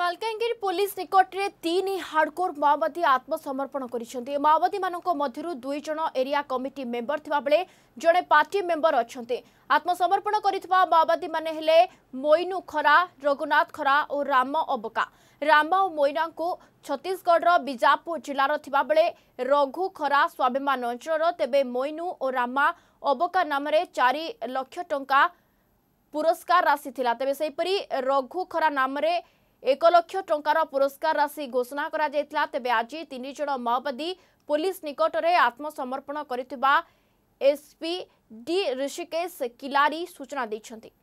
মালকানগির police নিকটে তিন hardcore মাওবাদী আত্মসমর্পণ করেছেন মাওবাদী মধ্যে দুই জন এরিয়া কমিটি মেম্বর থাকলে জনে পার্টি মেম্বর অনেক আত্মসমর্পণ করে মাওবাদী মানে হলে মইনু খরা রঘুনাথ খরা ও রাম অবকা ରାମ ଓ ମୋଇନାଙ୍କୁ ଛତିଶଗଡ଼ର ବିଜାପୁର ଜିଲ୍ଲାର ଥିବାବେଳେ ରଘୁ ଖରା ସ୍ୱାଭିମାନ ଅଞ୍ଚଳର ତେବେ ମୋଇନୁ ଓ ରାମା ଅବକା ନାମରେ ଚାରି ଲକ୍ଷ ଟଙ୍କା ପୁରସ୍କାର ଆସିଥିଲା ତେବେ সেইপরি রঘু খরা নামে ଏକ ଲକ୍ଷ ଟଙ୍କାର ପୁରସ୍କାର ରାଶି ଘୋଷଣା କରାଯାଇଥିଲା ତେବେ ଆଜି ତିନି ଜଣ ମାଓବାଦୀ ପୋଲିସ ନିକଟରେ ଆତ୍ମସମର୍ପଣ କରିଥିବା ଏସପି ଡି ଋଷିକେଶ କିଲାରୀ ସୂଚନା ଦେଇଛନ୍ତି